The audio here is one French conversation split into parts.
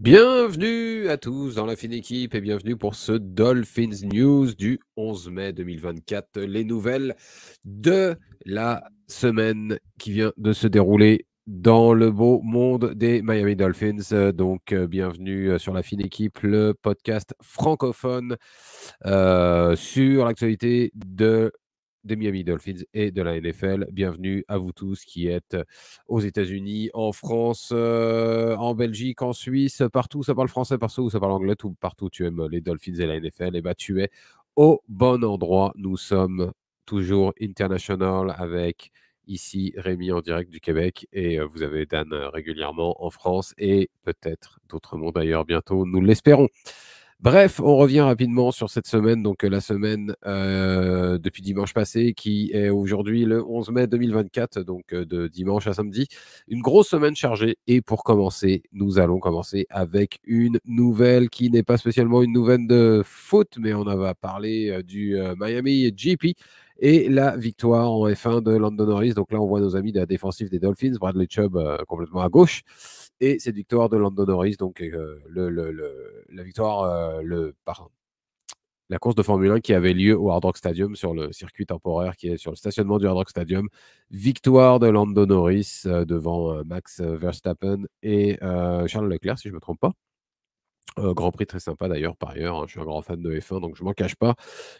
Bienvenue à tous dans la fine équipe et bienvenue pour ce Dolphins News du 11 mai 2024, les nouvelles de la semaine qui vient de se dérouler dans le beau monde des Miami Dolphins. Euh, donc, euh, bienvenue euh, sur la fine équipe, le podcast francophone sur l'actualité de, des Miami Dolphins et de la NFL. Bienvenue à vous tous qui êtes aux États-Unis, en France, en Belgique, en Suisse, partout où ça parle français, partout où ça parle anglais, tout, partout où tu aimes les Dolphins et la NFL, et eh bah ben, tu es au bon endroit. Nous sommes toujours international avec Ici, Rémi en direct du Québec et euh, vous avez Dan euh, régulièrement en France et peut-être d'autres mondes d'ailleurs bientôt, nous l'espérons. Bref, on revient rapidement sur cette semaine, donc euh, la semaine depuis dimanche passé, qui est aujourd'hui le 11 mai 2024, donc de dimanche à samedi. Une grosse semaine chargée. Et pour commencer, nous allons commencer avec une nouvelle qui n'est pas spécialement une nouvelle de foot, mais on va parler du Miami GP et la victoire en F1 de Lando Norris. Donc là, on voit nos amis de la défensive des Dolphins, Bradley Chubb euh, complètement à gauche, et cette victoire de Lando Norris, donc euh, la victoire, euh, le, la course de Formule 1 qui avait lieu au Hard Rock Stadium sur le circuit temporaire qui est sur le stationnement du Hard Rock Stadium. Victoire de Landon Norris devant Max Verstappen et Charles Leclerc, si je ne me trompe pas. Euh, grand Prix très sympa d'ailleurs, par ailleurs. Hein, je suis un grand fan de F1, donc je ne m'en cache pas.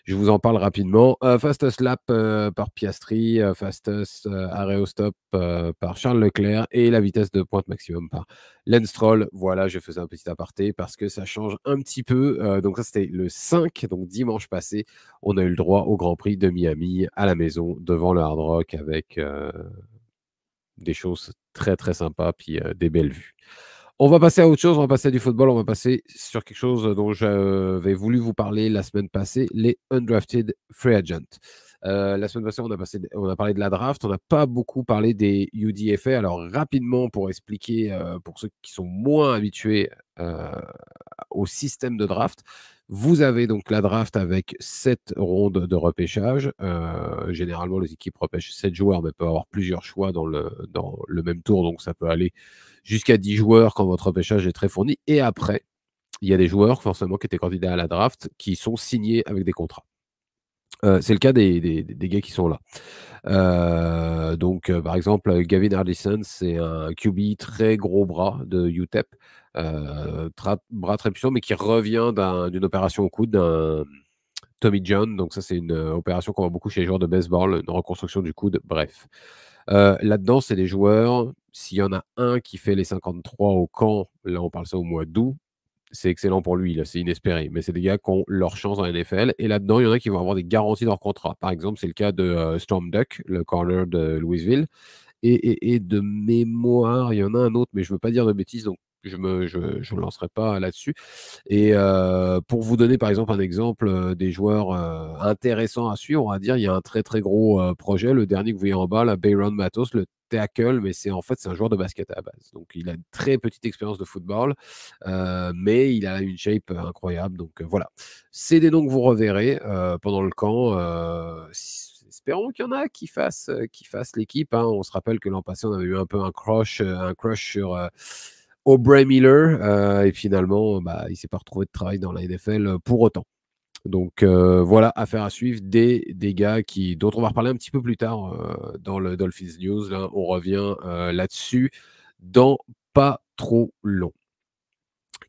Je vous en parle rapidement. Euh, fastest lap euh, par Piastri, fastest arrêt stop par Charles Leclerc et la vitesse de pointe maximum par Lance Stroll. Voilà, je faisais un petit aparté parce que ça change un petit peu. donc ça, c'était le 5, donc dimanche passé. On a eu le droit au Grand Prix de Miami à la maison devant le Hard Rock avec des choses très très sympas puis des belles vues. On va passer à autre chose, on va passer à du football, on va passer sur quelque chose dont j'avais voulu vous parler la semaine passée, les undrafted free agents. Euh, la semaine passée, on a, passé, on a, parlé de la draft. On n'a pas beaucoup parlé des UDFA. Alors, rapidement, pour expliquer, euh, pour ceux qui sont moins habitués euh, au système de draft, vous avez donc la draft avec sept rondes de repêchage. Euh, généralement, les équipes repêchent 7 joueurs, mais peuvent avoir plusieurs choix dans le, dans le même tour. Donc, ça peut aller jusqu'à 10 joueurs quand votre repêchage est très fourni. Et après, il y a des joueurs, forcément, qui étaient candidats à la draft, qui sont signés avec des contrats. Euh, c'est le cas des, gars qui sont là. Euh, donc, euh, par exemple, Gavin Hardison, c'est un QB très gros bras de UTEP, bras très puissant, mais qui revient d'une opération au coude d'un Tommy John. Donc, ça, c'est une opération qu'on voit beaucoup chez les joueurs de baseball, une reconstruction du coude, bref. Là-dedans, c'est des joueurs. S'il y en a un qui fait les 53 au camp, là, on parle ça au mois d'août, c'est excellent pour lui, c'est inespéré. Mais c'est des gars qui ont leur chance en NFL. Et là-dedans, il y en a qui vont avoir des garanties dans leur contrat. Par exemple, c'est le cas de euh, Storm Duck, le corner de Louisville. Et, de mémoire, il y en a un autre, mais je ne veux pas dire de bêtises, donc je ne me, lancerai pas là-dessus. Et euh, pour vous donner par exemple un exemple euh, des joueurs intéressants à suivre, on va dire, il y a un très très gros projet, le dernier que vous voyez en bas, la Bayron Matos, le tackle, mais c'est en fait c'est un joueur de basket à la base. Donc il a une très petite expérience de football, euh, mais il a une shape euh, incroyable. Donc euh, voilà, c'est des noms que vous reverrez pendant le camp. espérons qu'il y en a qui fassent, qui fassent l'équipe. Hein. On se rappelle que l'an passé on avait eu un peu un crush, un crush sur. Aubrey Miller, et finalement, bah, il s'est pas retrouvé de travail dans la NFL pour autant. Donc euh, voilà, affaire à suivre des, des gars qui, dont on va reparler un petit peu plus tard euh, dans le Dolphins News. Là, hein. on revient euh, là-dessus dans pas trop long.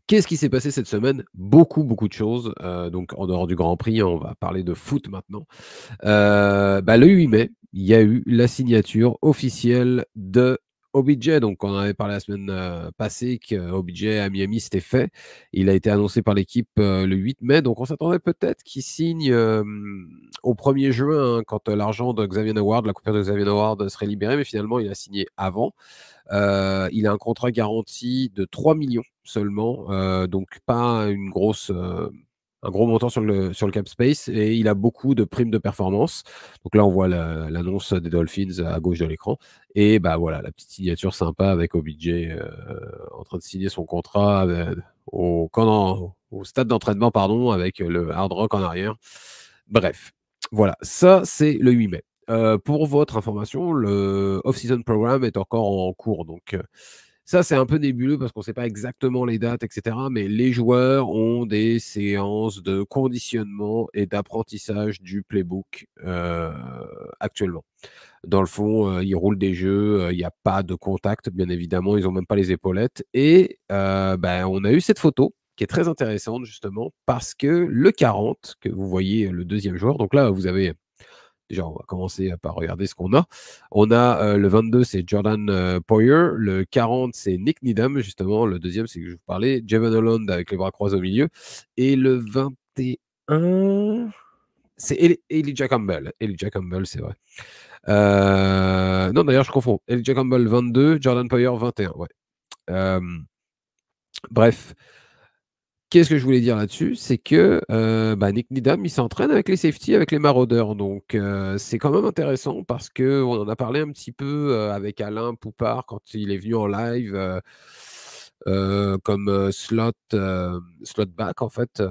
Qu'est-ce qui s'est passé cette semaine Beaucoup, beaucoup de choses. donc, en dehors du Grand Prix, hein, on va parler de foot maintenant. Bah, le 8 mai, il y a eu la signature officielle de OBJ, donc on avait parlé la semaine euh, passée, que euh, OBJ à Miami c'était fait. Il a été annoncé par l'équipe euh, le 8 mai, donc on s'attendait peut-être qu'il signe au 1er juin, hein, quand l'argent de Xavier Howard, la coupure de Xavier Howard serait libérée, mais finalement il a signé avant. il a un contrat garanti de 3 millions seulement, donc pas une grosse un gros montant sur le, sur le cap space et il a beaucoup de primes de performance. Donc là, on voit l'annonce des Dolphins à gauche de l'écran. Et bah voilà, la petite signature sympa avec OBJ euh, en train de signer son contrat euh, au, au stade d'entraînement, pardon, avec le hard rock en arrière. Bref, voilà, ça c'est le 8 mai. Euh, pour votre information, le off-season programme est encore en cours. Donc, ça, c'est un peu nébuleux parce qu'on ne sait pas exactement les dates, etc. Mais les joueurs ont des séances de conditionnement et d'apprentissage du playbook euh, actuellement. Dans le fond, euh, ils roulent des jeux, euh, il n'y a pas de contact, bien évidemment, ils n'ont même pas les épaulettes. Et ben, on a eu cette photo qui est très intéressante, justement, parce que le 40, que vous voyez le deuxième joueur, donc là, vous avez on va commencer par regarder ce qu'on a. On a euh, le 22, c'est Jordan euh, Poyer. Le 40, c'est Nick Needham, justement. Le deuxième, c'est que je vous parlais. Jevon Holland avec les bras croisés au milieu. Et le 21, c'est El Elijah Campbell. Elijah c'est vrai. Euh, non, d'ailleurs, je confonds. Elijah Campbell, 22. Jordan Poyer, 21. Ouais. Euh, bref. Qu'est-ce que je voulais dire là-dessus C'est que euh, bah, Nick Nidam il s'entraîne avec les safety, avec les maraudeurs. Donc, euh, c'est quand même intéressant parce qu'on en a parlé un petit peu euh, avec Alain Poupard quand il est venu en live comme slot, slot back, en fait,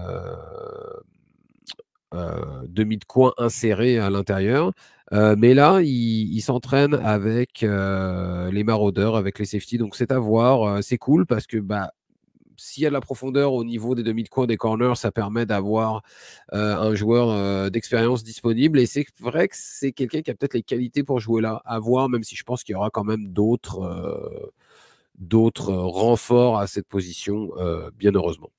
demi de coin inséré à l'intérieur. mais là, il, il s'entraîne avec les maraudeurs, avec les safety. Donc, c'est à voir. c'est cool parce que. Bah, s'il y a de la profondeur au niveau des demi-cours, des corners, ça permet d'avoir euh, un joueur euh, d'expérience disponible. Et c'est vrai que c'est quelqu'un qui a peut-être les qualités pour jouer là, à voir, même si je pense qu'il y aura quand même d'autres euh, d'autres renforts à cette position, bien heureusement.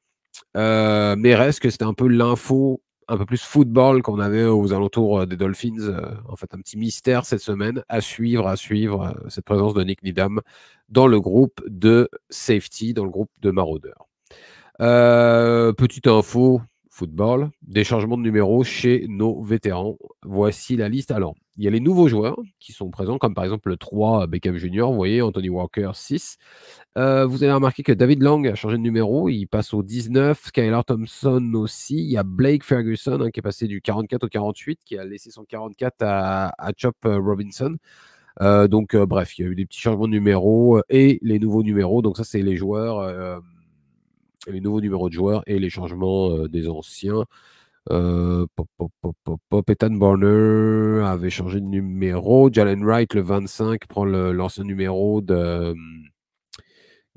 mais reste que c'était un peu l'info un peu plus football qu'on avait aux alentours euh, des Dolphins. Euh, en fait, un petit mystère cette semaine à suivre, à suivre euh, cette présence de Nick Needham dans le groupe de safety, dans le groupe de maraudeurs. petite info, Football, des changements de numéro chez nos vétérans. Voici la liste. Alors, il y a les nouveaux joueurs qui sont présents, comme par exemple le 3 Beckham Junior, vous voyez, Anthony Walker 6. Euh, vous avez remarqué que David Lang a changé de numéro, il passe au 19, Skylar Thompson aussi, il y a Blake Ferguson hein, qui est passé du 44 au 48, qui a laissé son 44 à, à Chop euh, Robinson. Euh, donc bref, il y a eu des petits changements de numéro et les nouveaux numéros, donc ça c'est les joueurs les nouveaux numéros de joueurs et les changements euh, des anciens. Euh, pop, pop, pop, Ethan Burner avait changé de numéro. Jalen Wright, le 25, prend l'ancien numéro de hmm,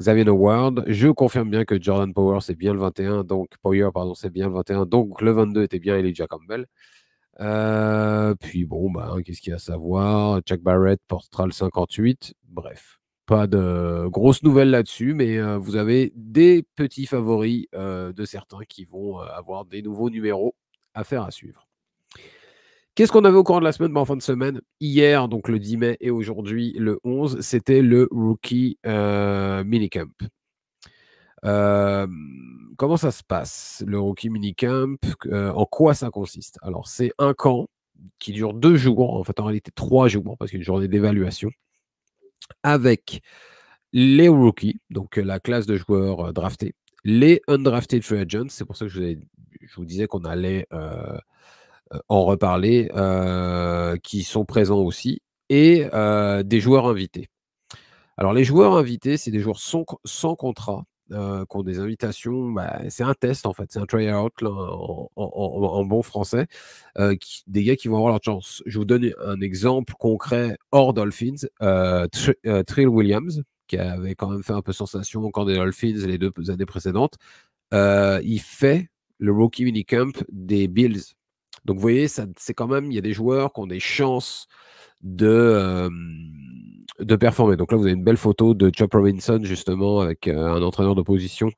Xavier Howard. Je confirme bien que Jordan Powers c'est bien le 21. Donc, Power, pardon, c'est bien le 21. Donc, le 22 était bien Elijah Campbell. Euh, puis bon, bah, qu'est-ce qu'il y a à savoir Jack Barrett portera le 58. Bref. Pas de grosses nouvelles là-dessus, mais euh, vous avez des petits favoris euh, de certains qui vont euh, avoir des nouveaux numéros à faire à suivre. Qu'est-ce qu'on avait au courant de la semaine ben, En fin de semaine, hier, donc le 10 mai et aujourd'hui le 11, c'était le Rookie Minicamp. comment ça se passe, le Rookie Minicamp En quoi ça consiste Alors, c'est un camp qui dure deux jours, en fait, en réalité trois jours, parce qu'une journée d'évaluation, avec les rookies, donc la classe de joueurs draftés, les undrafted free agents, c'est pour ça que je vous, disais qu'on allait en reparler, qui sont présents aussi, et des joueurs invités. Alors les joueurs invités, c'est des joueurs sans contrat euh, qui ont des invitations, bah, c'est un test en fait, c'est un try-out en, bon français, euh, des gars qui vont avoir leur chance. Je vous donne un exemple concret hors Dolphins, euh, euh Trill Williams, qui avait quand même fait un peu sensation quand des Dolphins les deux années précédentes, il fait le rookie minicamp des Bills. Donc vous voyez, c'est quand même, il y a des joueurs qui ont des chances de de performer. Donc là, vous avez une belle photo de Chop Robinson, justement, avec euh, un entraîneur d'opposition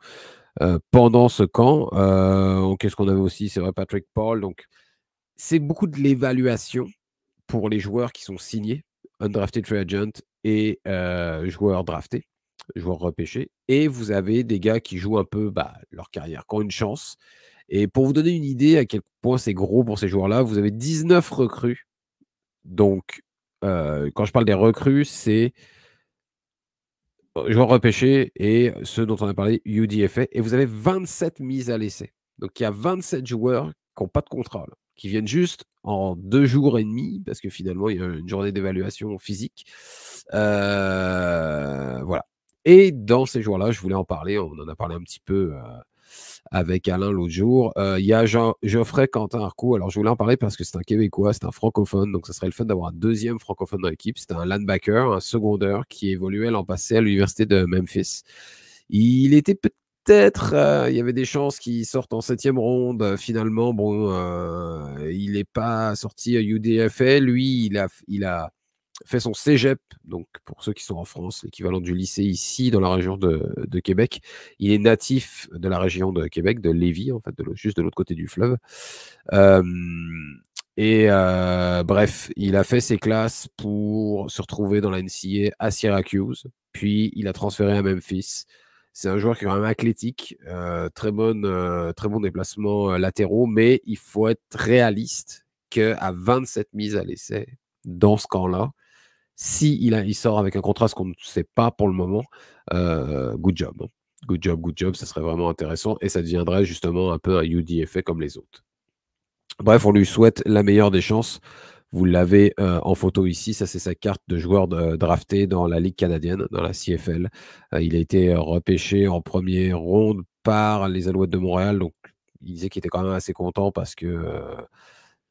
euh, pendant ce camp. Euh, qu'est-ce qu'on avait aussi C'est vrai, Patrick Paul. Donc, c'est beaucoup de l'évaluation pour les joueurs qui sont signés, undrafted free agent et joueurs draftés, joueurs repêchés. Et vous avez des gars qui jouent un peu bah, leur carrière, qui une chance. Et pour vous donner une idée à quel point c'est gros pour ces joueurs-là, vous avez 19 recrues. Donc, euh, quand je parle des recrues, c'est euh, joueurs repêchés et ceux dont on a parlé, UDFA. Et vous avez 27 mises à l'essai. Donc il y a 27 joueurs qui n'ont pas de contrat, qui viennent juste en deux jours et demi, parce que finalement, il y a une journée d'évaluation physique. Euh, voilà. Et dans ces joueurs-là, je voulais en parler, on en a parlé un petit peu euh, avec Alain l'autre jour. Euh, il y a Geoffrey Quentin Arcou. Alors, je voulais en parler parce que c'est un Québécois, c'est un francophone. Donc, ça serait le fun d'avoir un deuxième francophone dans l'équipe. C'est un linebacker, un secondeur qui évoluait l'an passé à l'université de Memphis. Il était peut-être euh, il y avait des chances qu'il sorte en septième ronde. Euh, finalement, bon, il n'est pas sorti à UDFL. Lui, il a, il a, fait son cégep, donc pour ceux qui sont en France, l'équivalent du lycée ici dans la région de, Québec. Il est natif de la région de Québec, de Lévis, en fait, de juste de l'autre côté du fleuve. Euh, et euh, bref, il a fait ses classes pour se retrouver dans la NCA à Syracuse, puis il a transféré à Memphis. C'est un joueur qui est quand même athlétique, euh, très, bon, très bon déplacement latéraux, mais il faut être réaliste qu'à 27 mises à l'essai dans ce camp-là, si il, sort avec un contrat, ce qu'on ne sait pas pour le moment, euh, good job. Hein. Good job, good job, ça serait vraiment intéressant et ça deviendrait justement un peu un UDFA comme les autres. Bref, on lui souhaite la meilleure des chances. Vous l'avez euh, en photo ici, ça c'est sa carte de joueur drafté dans la Ligue canadienne, dans la CFL. Euh, il a été repêché en première ronde par les Alouettes de Montréal, donc il disait qu'il était quand même assez content parce que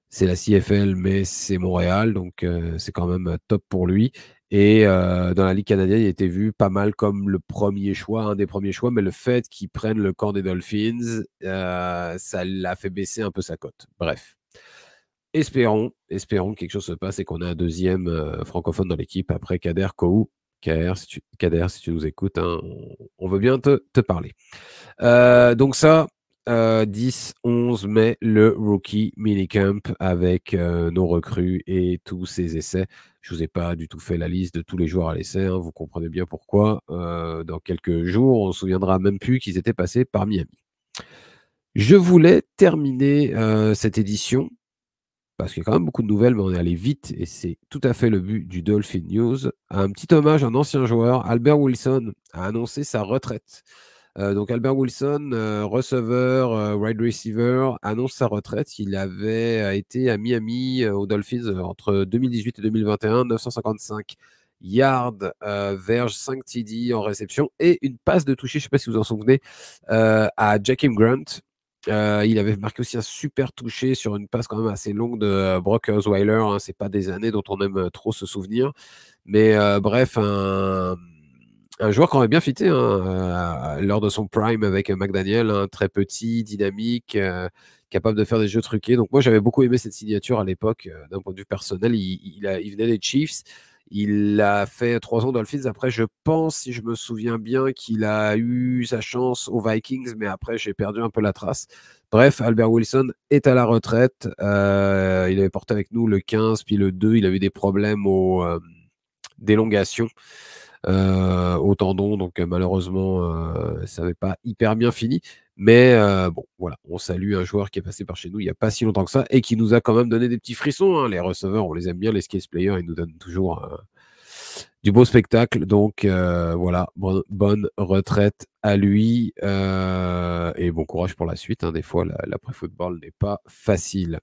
c'est la CFL, mais c'est Montréal, donc euh, c'est quand même euh, top pour lui. Et euh, dans la Ligue canadienne, il était vu pas mal comme le premier choix, un des premiers choix, mais le fait qu'il prenne le camp des Dolphins, ça l'a fait baisser un peu sa cote. Bref. Espérons, espérons que quelque chose se passe et qu'on ait un deuxième francophone dans l'équipe après Kader Kou Kader, si tu, si tu nous écoutes, hein, on, veut bien te, parler. donc ça, 10, 11 mai, le rookie minicamp avec euh, nos recrues et tous ses essais. Je ne vous ai pas du tout fait la liste de tous les joueurs à l'essai, hein, vous comprenez bien pourquoi. Euh, dans quelques jours, on ne se souviendra même plus qu'ils étaient passés par Miami. Je voulais terminer euh, cette édition, parce qu'il y a quand même beaucoup de nouvelles, mais on est allé vite, et c'est tout à fait le but du Dolphin News. Un petit hommage à un ancien joueur, Albert Wilson, a annoncé sa retraite. Euh, donc Albert Wilson, euh, receveur, euh, wide receiver, annonce sa retraite. Il avait été à Miami aux Dolphins entre 2018 et 2021, 955 yards, verge, 5 TD en réception et une passe de toucher, je ne sais pas si vous en souvenez, à Jackim Grant. il avait marqué aussi un super touché sur une passe quand même assez longue de Brock Osweiler. Hein. c'est pas des années dont on aime trop se souvenir. Mais bref, un, un euh, joueur qu'on avait bien fité hein, euh, lors de son prime avec McDaniel, hein, très petit, dynamique, euh, capable de faire des jeux truqués. Donc moi j'avais beaucoup aimé cette signature à l'époque d'un point de vue personnel. Il, venait des Chiefs, il a fait trois ans dans le Dolphins. Après je pense, si je me souviens bien, qu'il a eu sa chance aux Vikings, mais après j'ai perdu un peu la trace. Bref, Albert Wilson est à la retraite. il avait porté avec nous le 15, puis le 2. Il a eu des problèmes aux délongations. Euh, au tendon. Donc euh, malheureusement, euh, ça n'avait pas hyper bien fini. Mais bon, voilà, on salue un joueur qui est passé par chez nous il n'y a pas si longtemps que ça et qui nous a quand même donné des petits frissons. Hein. Les receveurs, on les aime bien, les skate players, ils nous donnent toujours du beau spectacle. Donc voilà, bonne retraite à lui et bon courage pour la suite. Hein. Des fois, l'après-football n'est pas facile.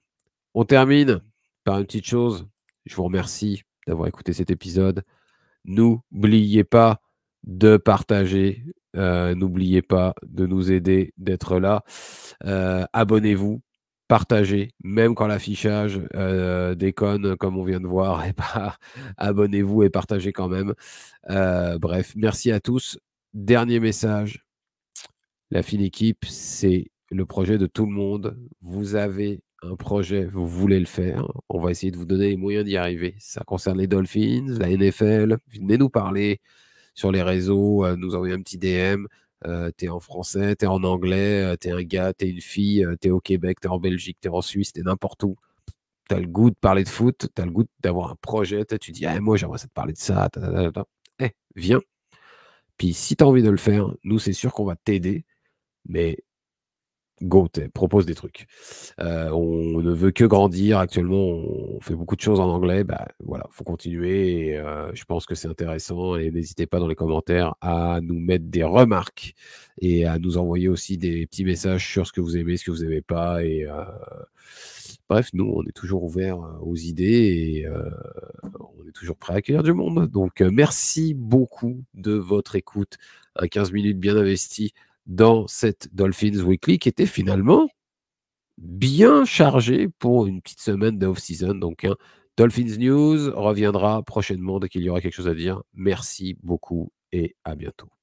On termine par une petite chose. Je vous remercie d'avoir écouté cet épisode. N'oubliez pas de partager. Euh, n'oubliez pas de nous aider, d'être là. Euh, abonnez-vous, partagez, même quand l'affichage euh, déconne, comme on vient de voir. Eh ben, abonnez-vous et partagez quand même. bref, merci à tous. Dernier message. La fine équipe, c'est le projet de tout le monde. Vous avez un projet, vous voulez le faire, on va essayer de vous donner les moyens d'y arriver. Ça concerne les Dolphins, la NFL, venez nous parler sur les réseaux, euh, nous envoyer un petit DM. tu euh, t'es en français, t'es en anglais, euh, t'es un gars, t'es une fille, t'es au Québec, t'es en Belgique, t'es en Suisse, t'es n'importe où. tu as le goût de parler de foot, t'as le goût d'avoir un projet, tu dis, ah, moi j'aimerais ça te parler de ça, eh, viens. Puis si tu as envie de le faire, nous c'est sûr qu'on va t'aider, mais Go, propose des trucs. Euh, on ne veut que grandir. Actuellement, on fait beaucoup de choses en anglais. Bah, voilà, faut continuer. Euh, je pense que c'est intéressant. Et n'hésitez pas dans les commentaires à nous mettre des remarques et à nous envoyer aussi des petits messages sur ce que vous aimez, ce que vous n'aimez pas. Et euh, bref, nous, on est toujours ouvert aux idées et on est toujours prêt à accueillir du monde. Donc, merci beaucoup de votre écoute. 15 minutes bien investies dans cette Dolphins Weekly qui était finalement bien chargée pour une petite semaine doff season Donc, hein, Dolphins News reviendra prochainement dès qu'il y aura quelque chose à dire. Merci beaucoup et à bientôt.